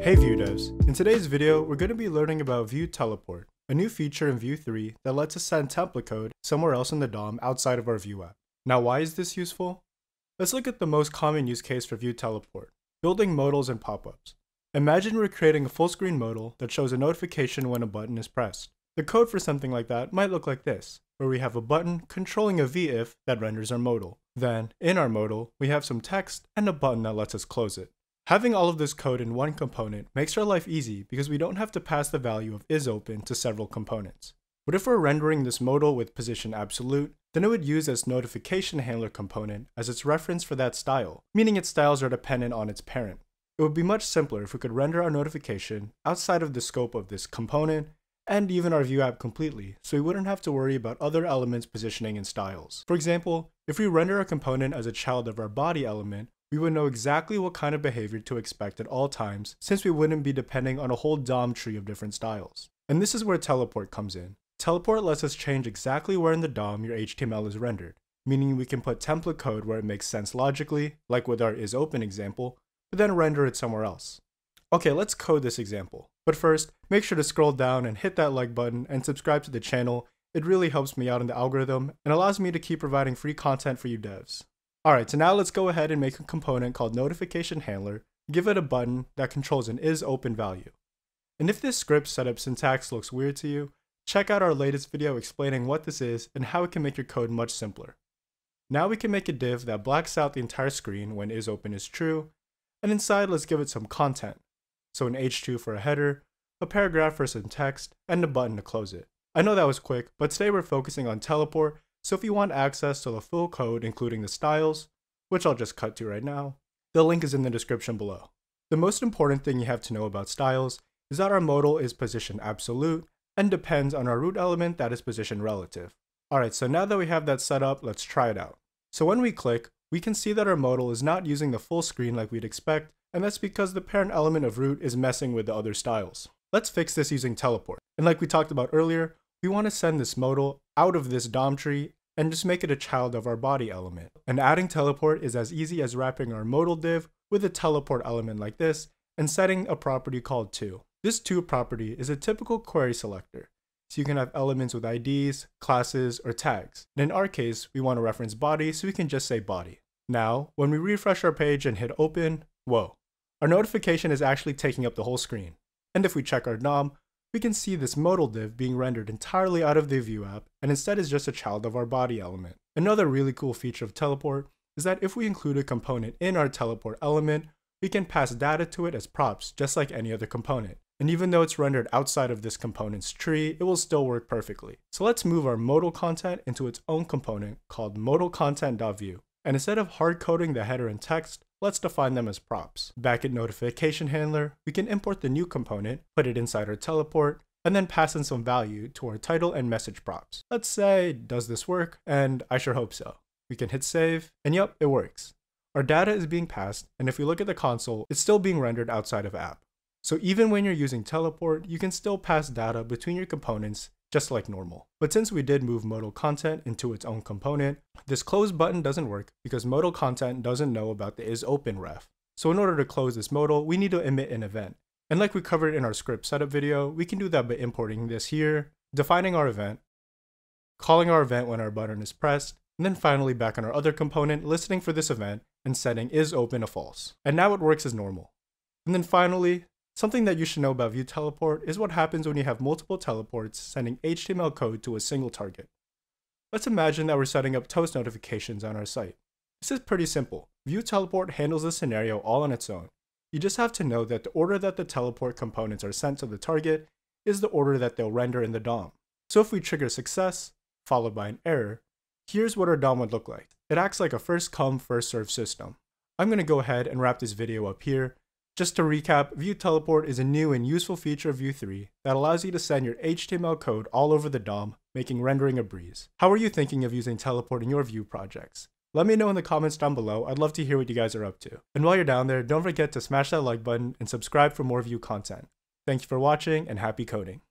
Hey Vue devs! In today's video, we're going to be learning about Vue Teleport, a new feature in Vue 3 that lets us send template code somewhere else in the DOM outside of our Vue app. Now why is this useful? Let's look at the most common use case for Vue Teleport, building modals and pop-ups. Imagine we're creating a full-screen modal that shows a notification when a button is pressed. The code for something like that might look like this, where we have a button controlling a v if that renders our modal. Then, in our modal, we have some text and a button that lets us close it. Having all of this code in one component makes our life easy because we don't have to pass the value of isopen to several components. But if we're rendering this modal with position absolute, then it would use its notification handler component as its reference for that style, meaning its styles are dependent on its parent. It would be much simpler if we could render our notification outside of the scope of this component and even our view app completely, so we wouldn't have to worry about other elements positioning and styles. For example, if we render a component as a child of our body element, we would know exactly what kind of behavior to expect at all times since we wouldn't be depending on a whole DOM tree of different styles. And this is where teleport comes in. Teleport lets us change exactly where in the DOM your HTML is rendered, meaning we can put template code where it makes sense logically, like with our isOpen example, but then render it somewhere else. Okay, let's code this example. But first, make sure to scroll down and hit that like button and subscribe to the channel. It really helps me out in the algorithm and allows me to keep providing free content for you devs. Alright, so now let's go ahead and make a component called notification handler, give it a button that controls an is open value. And if this script setup syntax looks weird to you, check out our latest video explaining what this is and how it can make your code much simpler. Now we can make a div that blacks out the entire screen when is open is true, and inside let's give it some content. So an h2 for a header, a paragraph for some text, and a button to close it. I know that was quick, but today we're focusing on teleport so if you want access to the full code, including the styles, which I'll just cut to right now, the link is in the description below. The most important thing you have to know about styles is that our modal is position absolute and depends on our root element that is position relative. Alright, so now that we have that set up, let's try it out. So when we click, we can see that our modal is not using the full screen like we'd expect, and that's because the parent element of root is messing with the other styles. Let's fix this using teleport. And like we talked about earlier, we want to send this modal out of this DOM tree and just make it a child of our body element. And adding teleport is as easy as wrapping our modal div with a teleport element like this and setting a property called to. This to property is a typical query selector, so you can have elements with IDs, classes, or tags. And in our case, we want to reference body, so we can just say body. Now, when we refresh our page and hit open, whoa, our notification is actually taking up the whole screen. And if we check our DOM, we can see this modal div being rendered entirely out of the view app and instead is just a child of our body element. Another really cool feature of teleport is that if we include a component in our teleport element, we can pass data to it as props just like any other component. And even though it's rendered outside of this component's tree, it will still work perfectly. So let's move our modal content into its own component called modal content.view. And instead of hard coding the header and text, Let's define them as props. Back at notification handler, we can import the new component, put it inside our teleport, and then pass in some value to our title and message props. Let's say, does this work? And I sure hope so. We can hit save, and yep, it works. Our data is being passed, and if we look at the console, it's still being rendered outside of app. So even when you're using teleport, you can still pass data between your components just like normal. But since we did move modal content into its own component, this close button doesn't work because modal content doesn't know about the is open ref. So in order to close this modal, we need to emit an event. And like we covered in our script setup video, we can do that by importing this here, defining our event, calling our event when our button is pressed, and then finally back on our other component, listening for this event and setting is open to false. And now it works as normal. And then finally, Something that you should know about view teleport is what happens when you have multiple teleports sending HTML code to a single target. Let's imagine that we're setting up toast notifications on our site. This is pretty simple. View teleport handles this scenario all on its own. You just have to know that the order that the teleport components are sent to the target is the order that they'll render in the DOM. So if we trigger success, followed by an error, here's what our DOM would look like. It acts like a first come, first serve system. I'm going to go ahead and wrap this video up here. Just to recap, View Teleport is a new and useful feature of Vue 3 that allows you to send your HTML code all over the DOM, making rendering a breeze. How are you thinking of using Teleport in your Vue projects? Let me know in the comments down below, I'd love to hear what you guys are up to. And while you're down there, don't forget to smash that like button and subscribe for more Vue content. Thank you for watching and happy coding.